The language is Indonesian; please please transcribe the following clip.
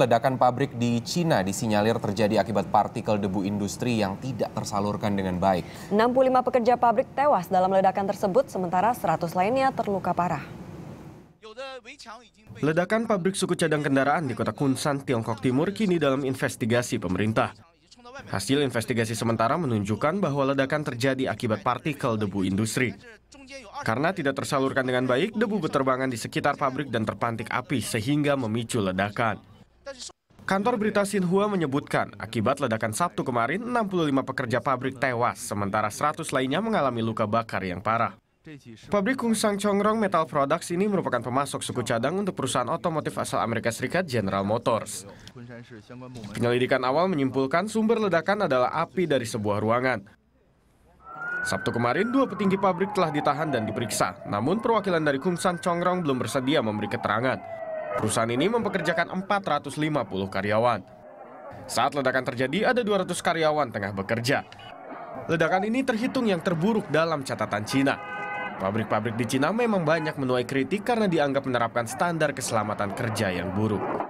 ledakan pabrik di Cina disinyalir terjadi akibat partikel debu industri yang tidak tersalurkan dengan baik. 65 pekerja pabrik tewas dalam ledakan tersebut, sementara 100 lainnya terluka parah. Ledakan pabrik suku cadang kendaraan di kota Kunsan, Tiongkok Timur kini dalam investigasi pemerintah. Hasil investigasi sementara menunjukkan bahwa ledakan terjadi akibat partikel debu industri. Karena tidak tersalurkan dengan baik, debu berterbangan di sekitar pabrik dan terpantik api sehingga memicu ledakan. Kantor berita Xinhua menyebutkan, akibat ledakan Sabtu kemarin, 65 pekerja pabrik tewas, sementara 100 lainnya mengalami luka bakar yang parah. Pabrik Kungsang Chongrong Metal Products ini merupakan pemasok suku cadang untuk perusahaan otomotif asal Amerika Serikat General Motors. Penyelidikan awal menyimpulkan sumber ledakan adalah api dari sebuah ruangan. Sabtu kemarin, dua petinggi pabrik telah ditahan dan diperiksa, namun perwakilan dari Kungsang Chongrong belum bersedia memberi keterangan. Perusahaan ini mempekerjakan 450 karyawan. Saat ledakan terjadi, ada 200 karyawan tengah bekerja. Ledakan ini terhitung yang terburuk dalam catatan Cina. Pabrik-pabrik di Cina memang banyak menuai kritik karena dianggap menerapkan standar keselamatan kerja yang buruk.